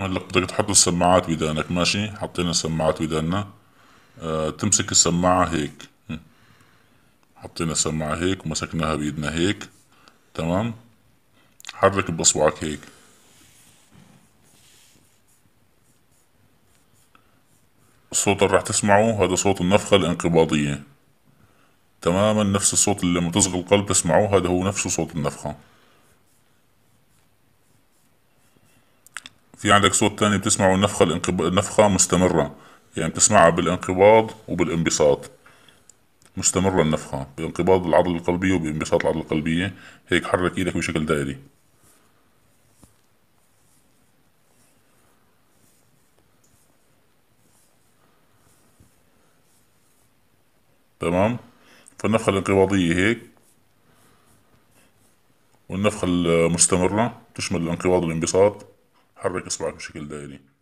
هلا بدك تحط السماعات بدانك ماشي حطينا السماعات بداننا آه تمسك السماعة هيك حطينا السماعة هيك ومسكناها بيدنا هيك تمام حرك بأصبعك هيك الصوت اللي راح تسمعه هذا صوت النفخة الانقباضية تماما نفس الصوت اللي لما تصغي القلب تسمعه هذا هو نفسه صوت النفخة في عندك صوت تاني بتسمعه النفخة الانقب... النفخة مستمرة يعني بتسمعها بالانقباض وبالانبساط مستمرة النفخة بانقباض العضلة القلبية وبانبساط العضلة القلبية هيك حرك ايدك بشكل دائري تمام فالنفخة الانقباضية هيك والنفخة المستمرة تشمل الانقباض والانبساط حرك اصبعك بشكل دائري